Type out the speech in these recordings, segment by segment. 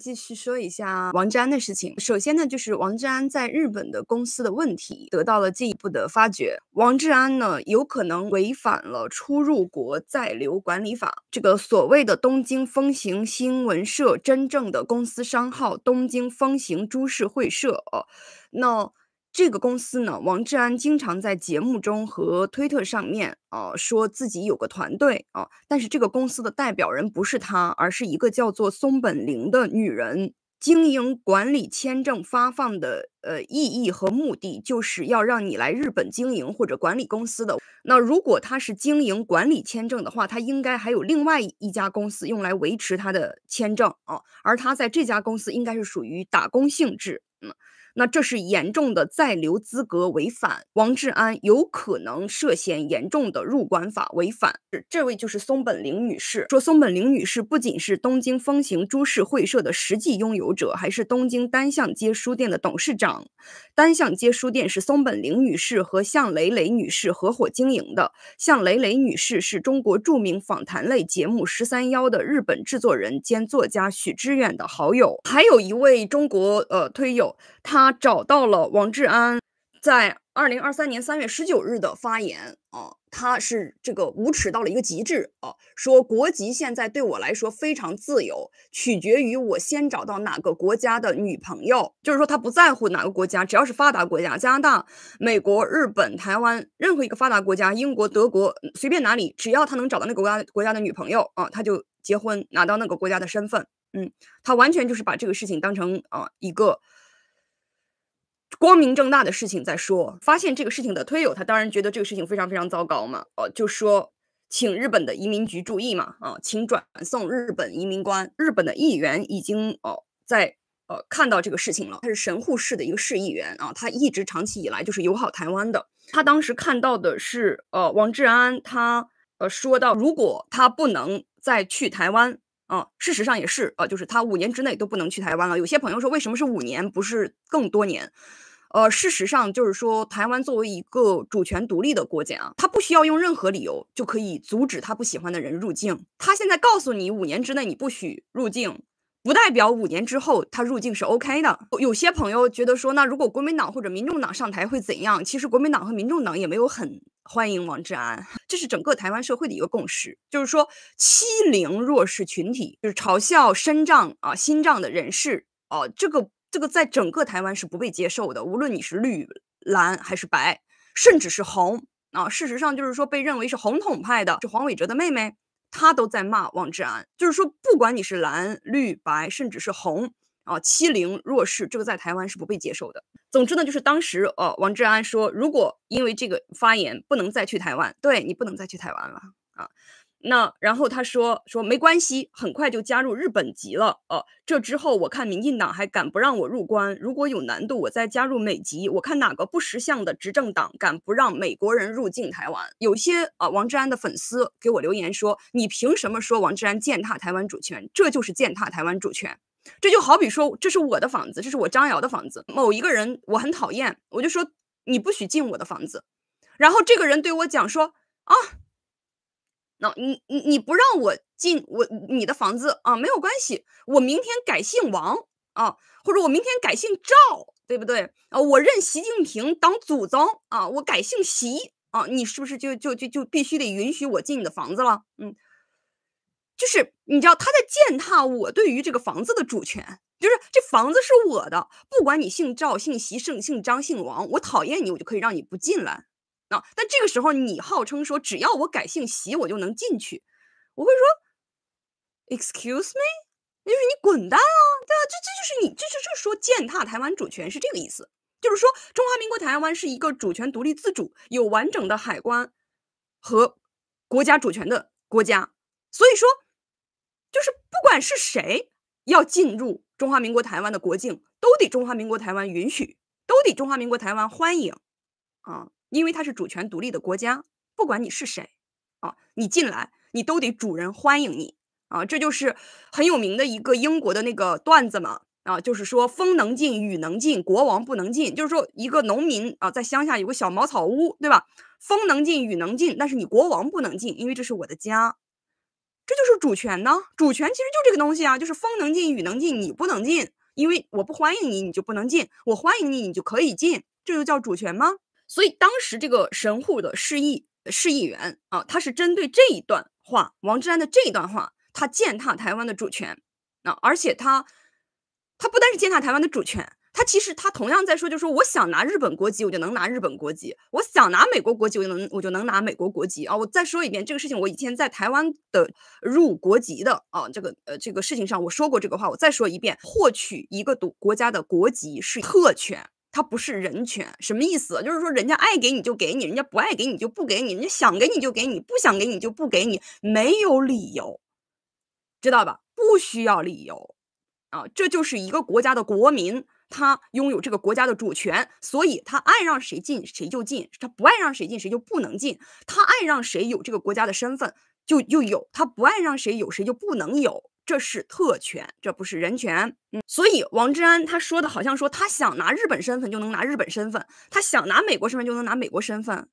继续说一下王志安的事情。首先呢，就是王志安在日本的公司的问题得到了进一步的发掘。王志安呢，有可能违反了出入国在留管理法。这个所谓的东京风行新闻社，真正的公司商号东京风行株式会社哦。那。这个公司呢，王志安经常在节目中和推特上面啊说自己有个团队啊，但是这个公司的代表人不是他，而是一个叫做松本玲的女人。经营管理签证发放的呃意义和目的，就是要让你来日本经营或者管理公司的。那如果他是经营管理签证的话，他应该还有另外一家公司用来维持他的签证啊，而他在这家公司应该是属于打工性质。嗯。那这是严重的在留资格违反，王志安有可能涉嫌严重的入关法违反。这位就是松本玲女士，说松本玲女士不仅是东京风行株式会社的实际拥有者，还是东京单向街书店的董事长。单向街书店是松本玲女士和向磊磊女士合伙经营的。向磊磊女士是中国著名访谈类节目《十三邀》的日本制作人兼作家许知远的好友，还有一位中国呃推友，他。他找到了王志安在二零二三年三月十九日的发言啊，他是这个无耻到了一个极致啊！说国籍现在对我来说非常自由，取决于我先找到哪个国家的女朋友，就是说他不在乎哪个国家，只要是发达国家，加拿大、美国、日本、台湾任何一个发达国家，英国、德国随便哪里，只要他能找到那个国家国家的女朋友啊，他就结婚拿到那个国家的身份。嗯，他完全就是把这个事情当成啊一个。光明正大的事情在说，发现这个事情的推友，他当然觉得这个事情非常非常糟糕嘛，哦，就说请日本的移民局注意嘛，啊，请转送日本移民官。日本的议员已经哦，在呃看到这个事情了，他是神户市的一个市议员啊，他一直长期以来就是友好台湾的。他当时看到的是呃王志安，他呃说到，如果他不能再去台湾，啊，事实上也是啊，就是他五年之内都不能去台湾了。有些朋友说，为什么是五年，不是更多年？呃，事实上就是说，台湾作为一个主权独立的国家啊，他不需要用任何理由就可以阻止他不喜欢的人入境。他现在告诉你五年之内你不许入境，不代表五年之后他入境是 OK 的。有些朋友觉得说，那如果国民党或者民众党上台会怎样？其实国民党和民众党也没有很欢迎王志安，这是整个台湾社会的一个共识，就是说欺凌弱势群体，就是嘲笑身障啊、心障的人士哦，这个。这个在整个台湾是不被接受的，无论你是绿、蓝还是白，甚至是红啊。事实上，就是说被认为是红统派的，是黄伟哲的妹妹，她都在骂王志安，就是说，不管你是蓝、绿、白，甚至是红啊，欺凌弱势，这个在台湾是不被接受的。总之呢，就是当时呃，王志安说，如果因为这个发言不能再去台湾，对你不能再去台湾了啊。那然后他说说没关系，很快就加入日本籍了。哦，这之后我看民进党还敢不让我入关？如果有难度，我再加入美籍。我看哪个不识相的执政党敢不让美国人入境台湾？有些啊，王志安的粉丝给我留言说：“你凭什么说王志安践踏台湾主权？这就是践踏台湾主权。这就好比说，这是我的房子，这是我张瑶的房子。某一个人我很讨厌，我就说你不许进我的房子。然后这个人对我讲说啊。”那你你你不让我进我你的房子啊，没有关系，我明天改姓王啊，或者我明天改姓赵，对不对啊？我认习近平当祖宗啊，我改姓习啊，你是不是就就就就必须得允许我进你的房子了？嗯，就是你知道他在践踏我对于这个房子的主权，就是这房子是我的，不管你姓赵、姓习、姓姓张、姓王，我讨厌你，我就可以让你不进来。啊。但这个时候你号称说只要我改姓习我就能进去，我会说，excuse me，那就是你滚蛋啊！对吧？这这就是你这这这说践踏台湾主权是这个意思，就是说中华民国台湾是一个主权独立、自主、有完整的海关和国家主权的国家。所以说，就是不管是谁要进入中华民国台湾的国境，都得中华民国台湾允许，都得中华民国台湾欢迎啊。因为它是主权独立的国家，不管你是谁，啊，你进来你都得主人欢迎你啊，这就是很有名的一个英国的那个段子嘛啊，就是说风能进雨能进国王不能进，就是说一个农民啊在乡下有个小茅草屋对吧？风能进雨能进，但是你国王不能进，因为这是我的家，这就是主权呢。主权其实就这个东西啊，就是风能进雨能进你不能进，因为我不欢迎你你就不能进，我欢迎你你就可以进，这就叫主权吗？所以当时这个神户的市议市议员啊，他是针对这一段话，王志安的这一段话，他践踏台湾的主权。啊，而且他，他不单是践踏台湾的主权，他其实他同样在说，就是说我想拿日本国籍，我就能拿日本国籍；我想拿美国国籍，我就能我就能拿美国国籍啊！我再说一遍这个事情，我以前在台湾的入国籍的啊，这个呃这个事情上我说过这个话，我再说一遍，获取一个独国家的国籍是特权。它不是人权，什么意思？就是说，人家爱给你就给你，人家不爱给你就不给你，人家想给你就给你，不想给你就不给你，没有理由，知道吧？不需要理由啊！这就是一个国家的国民，他拥有这个国家的主权，所以他爱让谁进谁就进，他不爱让谁进谁就不能进，他爱让谁有这个国家的身份就就有，他不爱让谁有谁就不能有。这是特权，这不是人权。嗯，所以王志安他说的好像说他想拿日本身份就能拿日本身份，他想拿美国身份就能拿美国身份，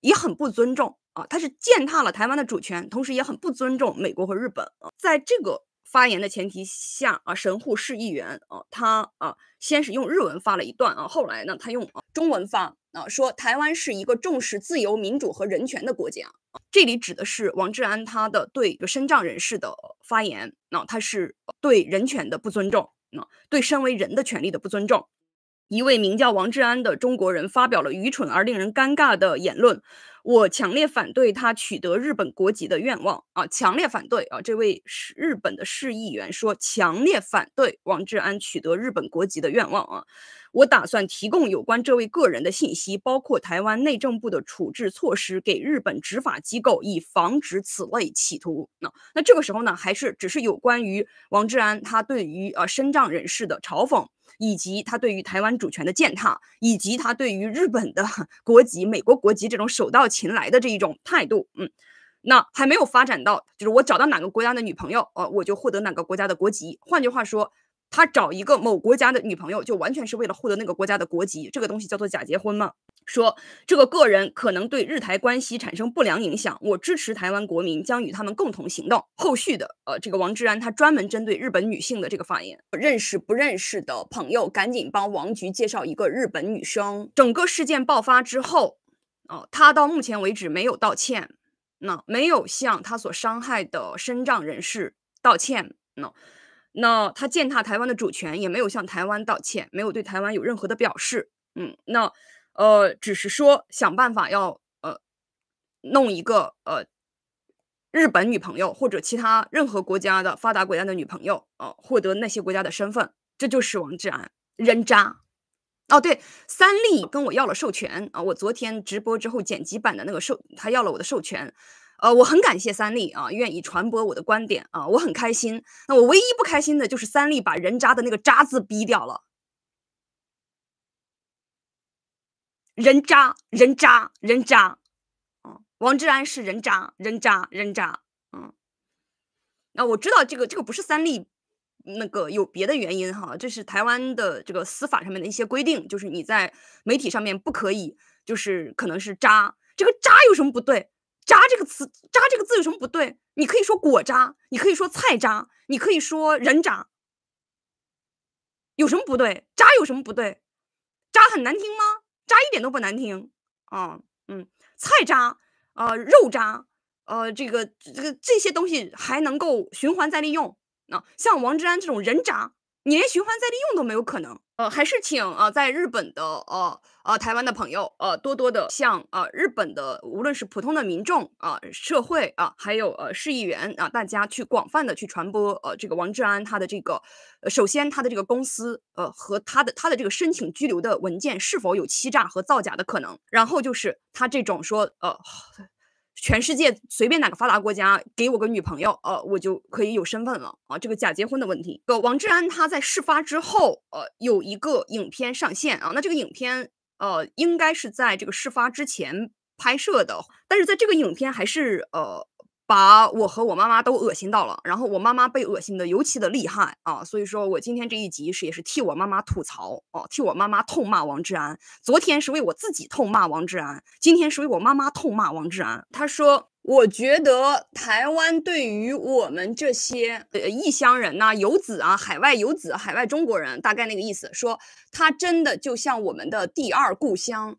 也很不尊重啊。他是践踏了台湾的主权，同时也很不尊重美国和日本。在这个发言的前提下啊，神户市议员啊，他啊先是用日文发了一段啊，后来呢他用中文发啊说台湾是一个重视自由民主和人权的国家。这里指的是王志安他的对身障人士的发言，那他是对人权的不尊重，那对身为人的权利的不尊重。一位名叫王志安的中国人发表了愚蠢而令人尴尬的言论，我强烈反对他取得日本国籍的愿望啊！强烈反对啊！这位是日本的市议员说，强烈反对王志安取得日本国籍的愿望啊！我打算提供有关这位个人的信息，包括台湾内政部的处置措施，给日本执法机构，以防止此类企图。那那这个时候呢，还是只是有关于王志安他对于呃身障人士的嘲讽。以及他对于台湾主权的践踏，以及他对于日本的 国籍、美国国籍这种手到擒来的这一种态度，嗯，那还没有发展到就是我找到哪个国家的女朋友，呃，我就获得哪个国家的国籍。换句话说。他找一个某国家的女朋友，就完全是为了获得那个国家的国籍，这个东西叫做假结婚吗？说这个个人可能对日台关系产生不良影响，我支持台湾国民将与他们共同行动。后续的呃，这个王志安他专门针对日本女性的这个发言，认识不认识的朋友赶紧帮王局介绍一个日本女生。整个事件爆发之后，哦，他到目前为止没有道歉呢，没有向他所伤害的身障人士道歉呢。那他践踏台湾的主权，也没有向台湾道歉，没有对台湾有任何的表示。嗯，那呃，只是说想办法要呃弄一个呃日本女朋友或者其他任何国家的发达国家的女朋友啊，获得那些国家的身份。这就是王志安，人渣。哦，对，三立跟我要了授权啊，我昨天直播之后剪辑版的那个授，他要了我的授权。呃，我很感谢三立啊，愿意传播我的观点啊，我很开心。那我唯一不开心的就是三立把“人渣”的那个“渣”字逼掉了。人渣，人渣，人渣。嗯，王志安是人渣，人渣，人渣。嗯，那我知道这个这个不是三立那个有别的原因哈，这是台湾的这个司法上面的一些规定，就是你在媒体上面不可以，就是可能是渣，这个渣有什么不对？渣这个词，渣这个字有什么不对？你可以说果渣，你可以说菜渣，你可以说人渣，有什么不对？渣有什么不对？渣很难听吗？渣一点都不难听啊！嗯，菜渣，呃，肉渣，呃，这个这个这些东西还能够循环再利用啊。像王志安这种人渣，你连循环再利用都没有可能。呃，还是请啊，在日本的呃呃，台湾的朋友，呃，多多的向呃日本的，无论是普通的民众啊、社会啊，还有呃市议员啊，大家去广泛的去传播呃这个王志安他的这个，首先他的这个公司呃和他的他的这个申请拘留的文件是否有欺诈和造假的可能？然后就是他这种说呃，全世界随便哪个发达国家给我个女朋友呃，我就可以有身份了啊，这个假结婚的问题。呃，个王志安他在事发之后呃有一个影片上线啊，那这个影片。呃，应该是在这个事发之前拍摄的，但是在这个影片还是呃把我和我妈妈都恶心到了，然后我妈妈被恶心的尤其的厉害啊，所以说我今天这一集是也是替我妈妈吐槽哦，替我妈妈痛骂王志安，昨天是为我自己痛骂王志安，今天是为我妈妈痛骂王志安，他说。我觉得台湾对于我们这些呃异乡人呐、游子啊、海外游子、海外中国人，大概那个意思，说他真的就像我们的第二故乡，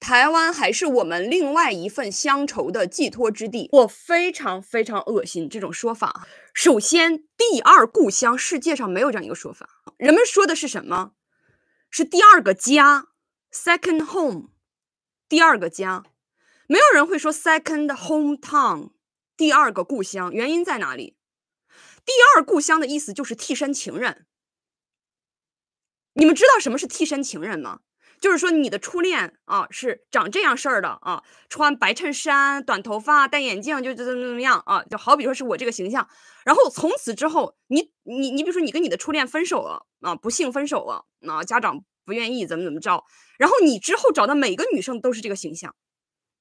台湾还是我们另外一份乡愁的寄托之地。我非常非常恶心这种说法。首先，第二故乡世界上没有这样一个说法，人们说的是什么？是第二个家，second home，第二个家。没有人会说 second hometown，第二个故乡，原因在哪里？第二故乡的意思就是替身情人。你们知道什么是替身情人吗？就是说你的初恋啊是长这样事儿的啊，穿白衬衫、短头发、戴眼镜，就就怎么怎么样啊，就好比说是我这个形象。然后从此之后，你你你，比如说你跟你的初恋分手了啊，不幸分手了啊，家长不愿意怎么怎么着，然后你之后找的每个女生都是这个形象。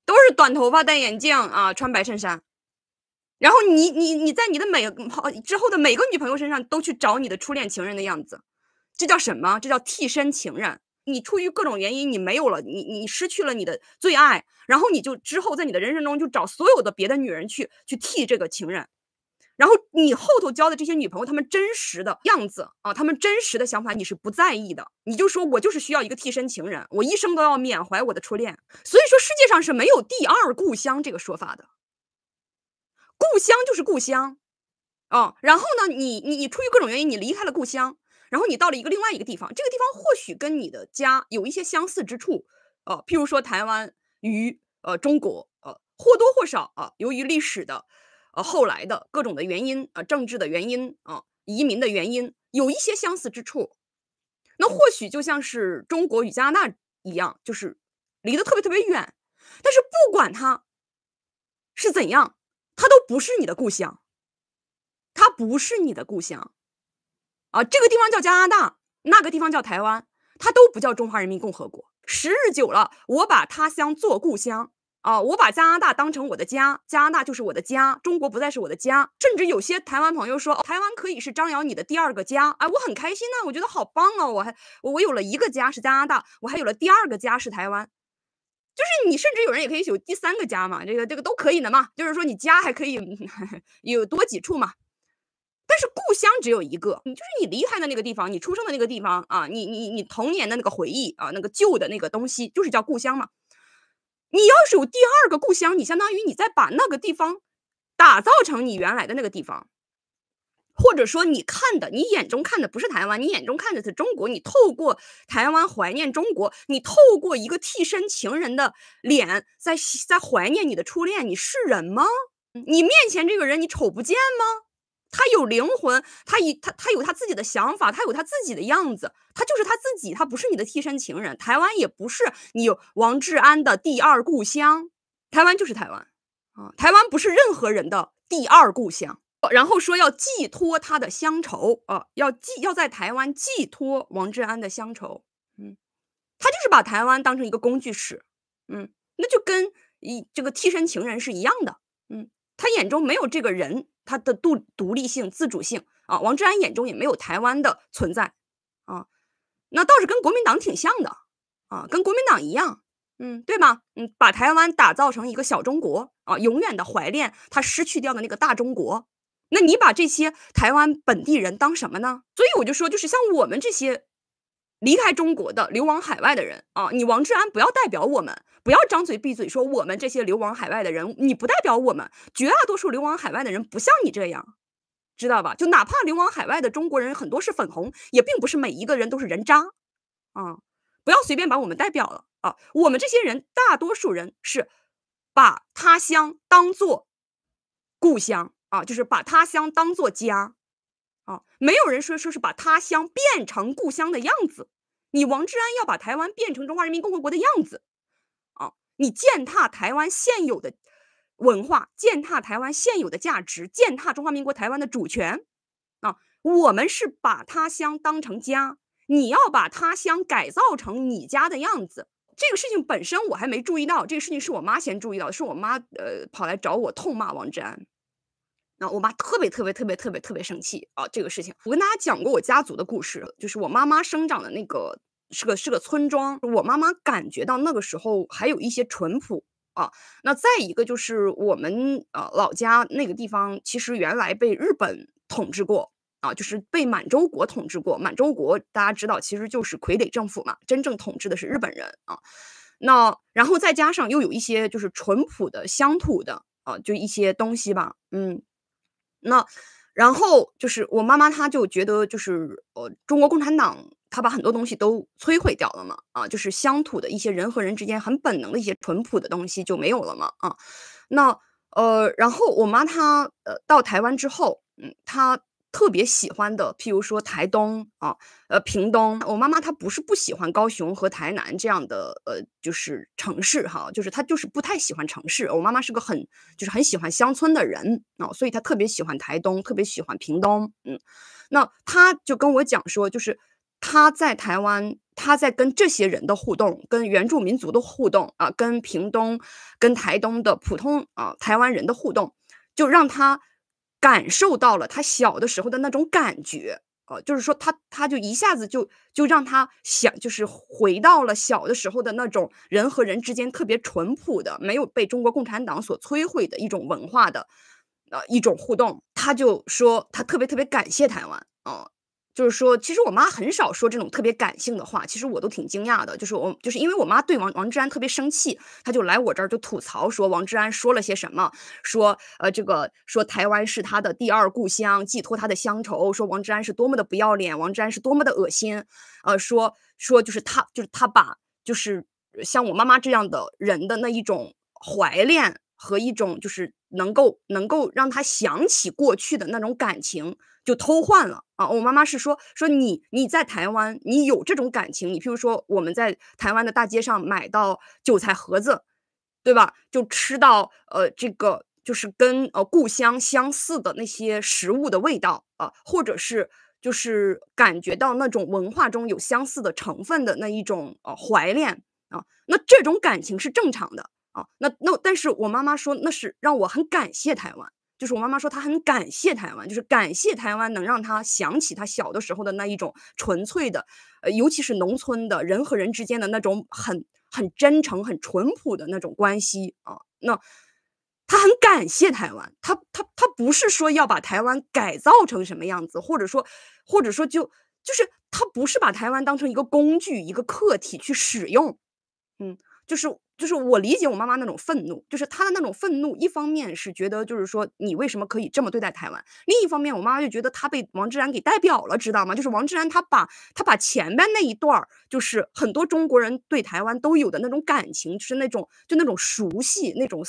都是短头发、戴眼镜啊，穿白衬衫，然后你你你在你的每之后的每个女朋友身上都去找你的初恋情人的样子，这叫什么？这叫替身情人。你出于各种原因，你没有了，你你失去了你的最爱，然后你就之后在你的人生中就找所有的别的女人去去替这个情人。然后你后头交的这些女朋友，她们真实的样子啊，她们真实的想法，你是不在意的。你就说我就是需要一个替身情人，我一生都要缅怀我的初恋。所以说，世界上是没有第二故乡这个说法的。故乡就是故乡，啊，然后呢，你你你出于各种原因，你离开了故乡，然后你到了一个另外一个地方，这个地方或许跟你的家有一些相似之处，啊，譬如说台湾与呃中国，呃或多或少啊，由于历史的。后来的各种的原因啊，政治的原因啊，移民的原因，有一些相似之处。那或许就像是中国与加拿大一样，就是离得特别特别远。但是不管它是怎样，它都不是你的故乡。它不是你的故乡啊！这个地方叫加拿大，那个地方叫台湾，它都不叫中华人民共和国。时日久了，我把他乡做故乡。啊，我把加拿大当成我的家，加拿大就是我的家，中国不再是我的家。甚至有些台湾朋友说，台湾可以是张瑶你的第二个家，哎，我很开心呐，我觉得好棒哦，我还我有了一个家是加拿大，我还有了第二个家是台湾，就是你，甚至有人也可以有第三个家嘛，这个这个都可以的嘛，就是说你家还可以 有多几处嘛。但是故乡只有一个，你就是你离开的那个地方，你出生的那个地方啊，你你你童年的那个回忆啊，那个旧的那个东西，就是叫故乡嘛。你要是有第二个故乡，你相当于你在把那个地方打造成你原来的那个地方，或者说你看的，你眼中看的不是台湾，你眼中看的是中国，你透过台湾怀念中国，你透过一个替身情人的脸在在怀念你的初恋，你是人吗？你面前这个人你瞅不见吗？他有灵魂，他有他他有他自己的想法，他有他自己的样子，他就是他自己，他不是你的替身情人。台湾也不是你王志安的第二故乡，台湾就是台湾啊，台湾不是任何人的第二故乡。然后说要寄托他的乡愁啊，要寄要在台湾寄托王志安的乡愁，嗯，他就是把台湾当成一个工具使，嗯，那就跟一这个替身情人是一样的，嗯，他眼中没有这个人。他的独独立性、自主性啊，王志安眼中也没有台湾的存在啊，那倒是跟国民党挺像的啊，跟国民党一样，嗯，对吗？嗯，把台湾打造成一个小中国啊，永远的怀念他失去掉的那个大中国。那你把这些台湾本地人当什么呢？所以我就说，就是像我们这些。离开中国的流亡海外的人啊，你王志安不要代表我们，不要张嘴闭嘴说我们这些流亡海外的人，你不代表我们绝大多数流亡海外的人不像你这样，知道吧？就哪怕流亡海外的中国人很多是粉红，也并不是每一个人都是人渣，啊，不要随便把我们代表了啊，我们这些人大多数人是把他乡当做故乡啊，就是把他乡当做家。没有人说说是把他乡变成故乡的样子，你王志安要把台湾变成中华人民共和国的样子，啊，你践踏台湾现有的文化，践踏台湾现有的价值，践踏中华民国台湾的主权，啊，我们是把他乡当成家，你要把他乡改造成你家的样子，这个事情本身我还没注意到，这个事情是我妈先注意到，是我妈呃跑来找我痛骂王志安。那我妈特别特别特别特别特别生气啊！这个事情，我跟大家讲过我家族的故事，就是我妈妈生长的那个是个是个村庄。我妈妈感觉到那个时候还有一些淳朴啊。那再一个就是我们呃老家那个地方，其实原来被日本统治过啊，就是被满洲国统治过。满洲国大家知道其实就是傀儡政府嘛，真正统治的是日本人啊。那然后再加上又有一些就是淳朴的乡土的啊，就一些东西吧，嗯。那，然后就是我妈妈，她就觉得就是，呃，中国共产党他把很多东西都摧毁掉了嘛，啊，就是乡土的一些人和人之间很本能的一些淳朴的东西就没有了嘛，啊，那，呃，然后我妈她，呃，到台湾之后，嗯，她。特别喜欢的，譬如说台东啊，呃，屏东。我妈妈她不是不喜欢高雄和台南这样的，呃，就是城市哈，就是她就是不太喜欢城市。我妈妈是个很就是很喜欢乡村的人啊，所以她特别喜欢台东，特别喜欢屏东。嗯，那她就跟我讲说，就是她在台湾，她在跟这些人的互动，跟原住民族的互动啊，跟屏东、跟台东的普通啊台湾人的互动，就让他。感受到了他小的时候的那种感觉，呃，就是说他他就一下子就就让他想，就是回到了小的时候的那种人和人之间特别淳朴的、没有被中国共产党所摧毁的一种文化的，呃，一种互动。他就说他特别特别感谢台湾，嗯。就是说，其实我妈很少说这种特别感性的话，其实我都挺惊讶的。就是我，就是因为我妈对王王志安特别生气，她就来我这儿就吐槽说王志安说了些什么，说呃这个说台湾是他的第二故乡，寄托他的乡愁，说王志安是多么的不要脸，王志安是多么的恶心，呃说说就是他就是他把就是像我妈妈这样的人的那一种怀恋和一种就是能够能够让他想起过去的那种感情。就偷换了啊！我妈妈是说，说你你在台湾，你有这种感情，你譬如说我们在台湾的大街上买到韭菜盒子，对吧？就吃到呃这个就是跟呃故乡相似的那些食物的味道啊，或者是就是感觉到那种文化中有相似的成分的那一种呃怀恋啊，那这种感情是正常的啊。那那但是我妈妈说那是让我很感谢台湾。就是我妈妈说她很感谢台湾，就是感谢台湾能让她想起她小的时候的那一种纯粹的，呃，尤其是农村的人和人之间的那种很很真诚、很淳朴的那种关系啊。那她很感谢台湾，她她她不是说要把台湾改造成什么样子，或者说或者说就就是她不是把台湾当成一个工具、一个客体去使用，嗯。就是就是我理解我妈妈那种愤怒，就是她的那种愤怒，一方面是觉得就是说你为什么可以这么对待台湾，另一方面我妈妈就觉得她被王志安给代表了，知道吗？就是王志安他把他把前面那一段儿，就是很多中国人对台湾都有的那种感情，是那种就那种熟悉那种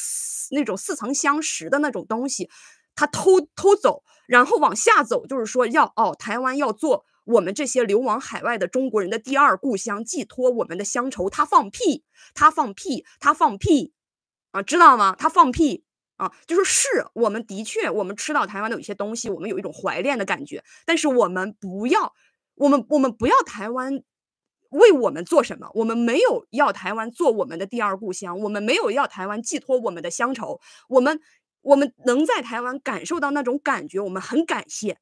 那种似曾相识的那种东西，他偷偷走，然后往下走，就是说要哦台湾要做。我们这些流亡海外的中国人的第二故乡，寄托我们的乡愁。他放屁，他放屁，他放屁，啊，知道吗？他放屁啊，就是是我们的确，我们吃到台湾的有些东西，我们有一种怀恋的感觉。但是我们不要，我们我们不要台湾为我们做什么，我们没有要台湾做我们的第二故乡，我们没有要台湾寄托我们的乡愁。我们我们能在台湾感受到那种感觉，我们很感谢。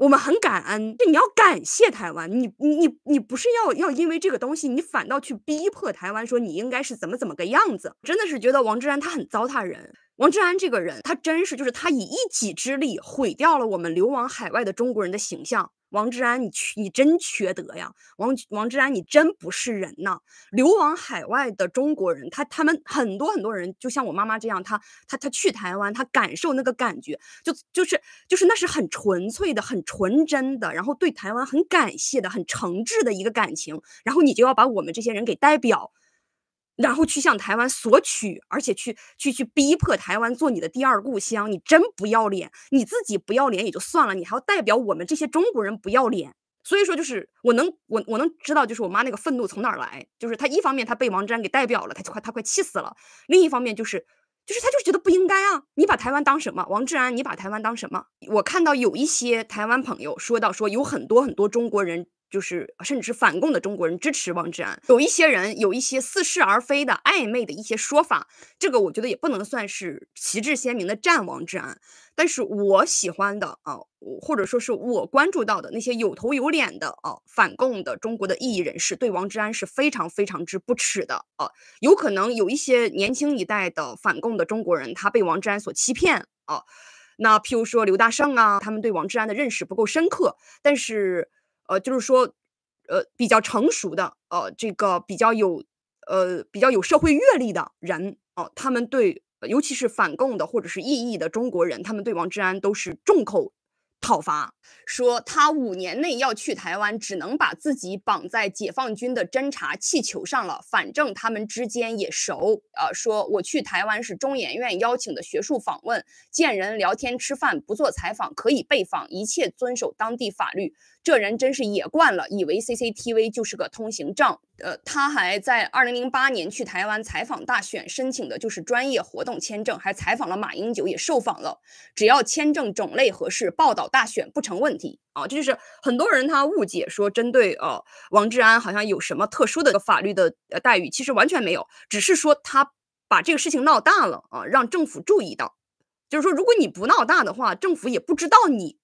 我们很感恩，就你要感谢台湾，你你你你不是要要因为这个东西，你反倒去逼迫台湾说你应该是怎么怎么个样子，真的是觉得王志安他很糟蹋人。王志安这个人，他真是就是他以一己之力毁掉了我们流亡海外的中国人的形象。王志安，你缺，你真缺德呀！王王志安，你真不是人呐！流亡海外的中国人，他他们很多很多人，就像我妈妈这样，她她她去台湾，她感受那个感觉，就就是就是那是很纯粹的、很纯真的，然后对台湾很感谢的、很诚挚的一个感情，然后你就要把我们这些人给代表。然后去向台湾索取，而且去去去逼迫台湾做你的第二故乡，你真不要脸！你自己不要脸也就算了，你还要代表我们这些中国人不要脸。所以说，就是我能我我能知道，就是我妈那个愤怒从哪儿来，就是她一方面她被王志安给代表了，她就快她快气死了；另一方面就是就是她就是觉得不应该啊！你把台湾当什么？王志安，你把台湾当什么？我看到有一些台湾朋友说到说，有很多很多中国人。就是，甚至是反共的中国人支持王志安，有一些人有一些似是而非的暧昧的一些说法，这个我觉得也不能算是旗帜鲜明的站王志安。但是我喜欢的啊，或者说是我关注到的那些有头有脸的啊反共的中国的异议人士，对王志安是非常非常之不耻的啊。有可能有一些年轻一代的反共的中国人，他被王志安所欺骗啊。那譬如说刘大胜啊，他们对王志安的认识不够深刻，但是。呃，就是说，呃，比较成熟的，呃，这个比较有，呃，比较有社会阅历的人，哦，他们对，尤其是反共的或者是异议的中国人，他们对王志安都是众口讨伐，说他五年内要去台湾，只能把自己绑在解放军的侦察气球上了。反正他们之间也熟，呃，说我去台湾是中研院邀请的学术访问，见人聊天吃饭不做采访，可以被访，一切遵守当地法律。这人真是野惯了，以为 CCTV 就是个通行证。呃，他还在二零零八年去台湾采访大选，申请的就是专业活动签证，还采访了马英九，也受访了。只要签证种类合适，报道大选不成问题啊。这就是很多人他误解说针对呃王志安好像有什么特殊的法律的待遇，其实完全没有，只是说他把这个事情闹大了啊，让政府注意到。就是说，如果你不闹大的话，政府也不知道你。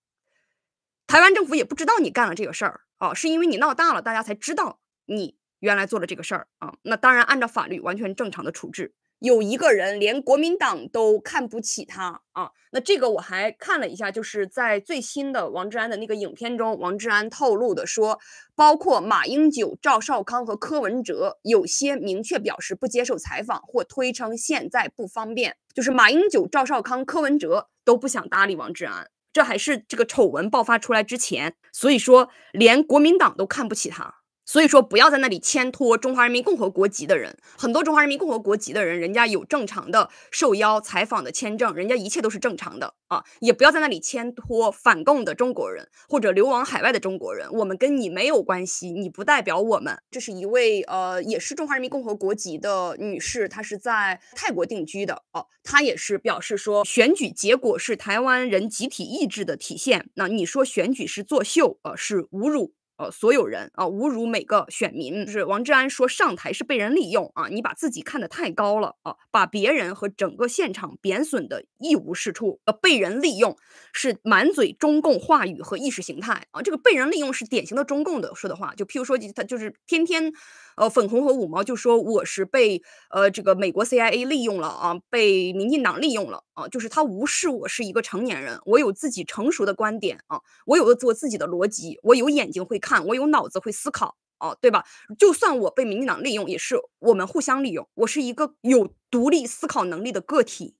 台湾政府也不知道你干了这个事儿啊，是因为你闹大了，大家才知道你原来做了这个事儿啊。那当然按照法律完全正常的处置。有一个人连国民党都看不起他啊，那这个我还看了一下，就是在最新的王志安的那个影片中，王志安透露的说，包括马英九、赵少康和柯文哲，有些明确表示不接受采访或推称现在不方便。就是马英九、赵少康、柯文哲都不想搭理王志安。这还是这个丑闻爆发出来之前，所以说连国民党都看不起他。所以说，不要在那里牵拖中华人民共和国籍的人，很多中华人民共和国籍的人，人家有正常的受邀采访的签证，人家一切都是正常的啊，也不要在那里牵拖反共的中国人或者流亡海外的中国人，我们跟你没有关系，你不代表我们。这是一位呃，也是中华人民共和国籍的女士，她是在泰国定居的哦，她也是表示说，选举结果是台湾人集体意志的体现。那你说选举是作秀呃，是侮辱？呃，所有人啊，侮辱每个选民，就是王志安说上台是被人利用啊，你把自己看得太高了啊，把别人和整个现场贬损的一无是处。呃，被人利用是满嘴中共话语和意识形态啊，这个被人利用是典型的中共的说的话。就譬如说，他就是天天呃粉红和五毛就说我是被呃这个美国 CIA 利用了啊，被民进党利用了啊，就是他无视我是一个成年人，我有自己成熟的观点啊，我有我自己的逻辑，我有眼睛会看。看我有脑子会思考哦，对吧？就算我被民进党利用，也是我们互相利用。我是一个有独立思考能力的个体，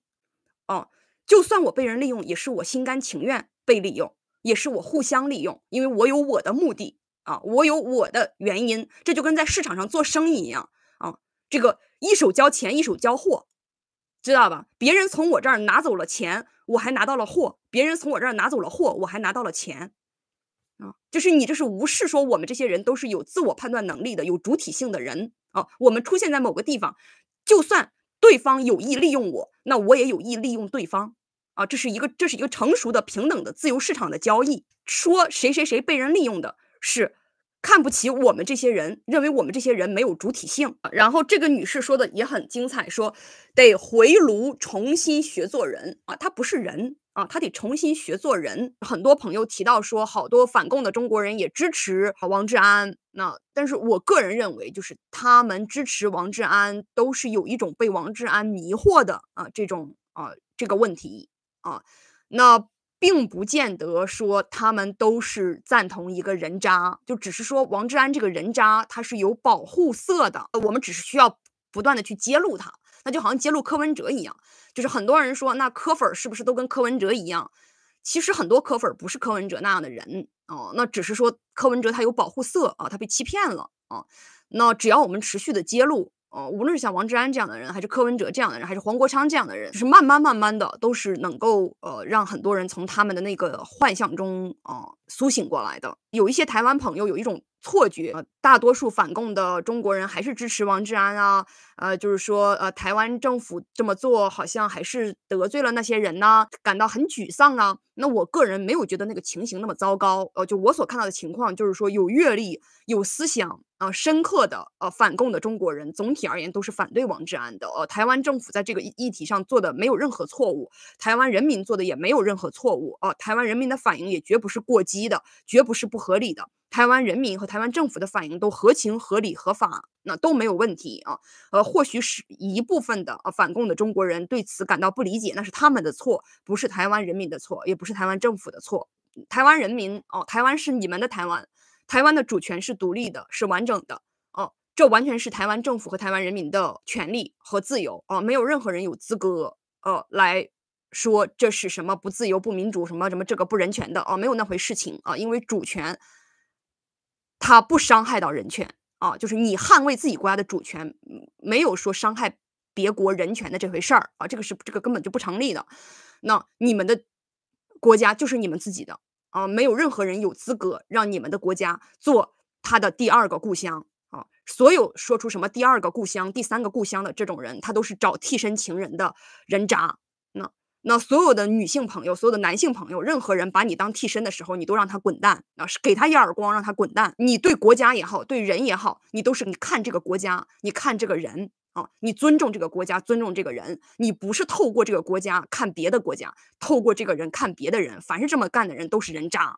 哦，就算我被人利用，也是我心甘情愿被利用，也是我互相利用，因为我有我的目的啊，我有我的原因。这就跟在市场上做生意一样啊，这个一手交钱一手交货，知道吧？别人从我这儿拿走了钱，我还拿到了货；别人从我这儿拿走了货，我还拿到了钱。就是你这是无视说我们这些人都是有自我判断能力的、有主体性的人啊。我们出现在某个地方，就算对方有意利用我，那我也有意利用对方啊。这是一个这是一个成熟的、平等的、自由市场的交易。说谁谁谁被人利用的是看不起我们这些人，认为我们这些人没有主体性。然后这个女士说的也很精彩，说得回炉重新学做人啊，她不是人。啊，他得重新学做人。很多朋友提到说，好多反共的中国人也支持王志安。那但是我个人认为，就是他们支持王志安，都是有一种被王志安迷惑的啊这种啊这个问题啊。那并不见得说他们都是赞同一个人渣，就只是说王志安这个人渣他是有保护色的。我们只是需要不断的去揭露他。那就好像揭露柯文哲一样，就是很多人说，那柯粉是不是都跟柯文哲一样？其实很多柯粉不是柯文哲那样的人哦，那只是说柯文哲他有保护色啊，他被欺骗了啊。那只要我们持续的揭露。呃，无论是像王志安这样的人，还是柯文哲这样的人，还是黄国昌这样的人，就是慢慢慢慢的，都是能够呃让很多人从他们的那个幻象中啊苏醒过来的。有一些台湾朋友有一种错觉，大多数反共的中国人还是支持王志安啊，呃，就是说呃台湾政府这么做好像还是得罪了那些人呢，感到很沮丧啊。那我个人没有觉得那个情形那么糟糕，呃，就我所看到的情况就是说有阅历、有思想。啊，深刻的呃反共的中国人总体而言都是反对王志安的。呃，台湾政府在这个议题上做的没有任何错误，台湾人民做的也没有任何错误。呃，台湾人民的反应也绝不是过激的，绝不是不合理的。台湾人民和台湾政府的反应都合情合理、合法，那都没有问题啊。呃，或许是一部分的呃反共的中国人对此感到不理解，那是他们的错，不是台湾人民的错，也不是台湾政府的错。台湾人民哦，台湾是你们的台湾。台湾的主权是独立的，是完整的。哦，这完全是台湾政府和台湾人民的权利和自由。哦，没有任何人有资格，呃，来说这是什么不自由、不民主，什么什么这个不人权的。哦，没有那回事情。啊，因为主权，它不伤害到人权。啊，就是你捍卫自己国家的主权，没有说伤害别国人权的这回事儿。啊，这个是这个根本就不成立的。那你们的国家就是你们自己的。啊，没有任何人有资格让你们的国家做他的第二个故乡啊！所有说出什么第二个故乡、第三个故乡的这种人，他都是找替身情人的人渣。那那所有的女性朋友、所有的男性朋友，任何人把你当替身的时候，你都让他滚蛋啊！是给他一耳光，让他滚蛋。你对国家也好，对人也好，你都是你看这个国家，你看这个人。啊！你尊重这个国家，尊重这个人，你不是透过这个国家看别的国家，透过这个人看别的人，凡是这么干的人都是人渣。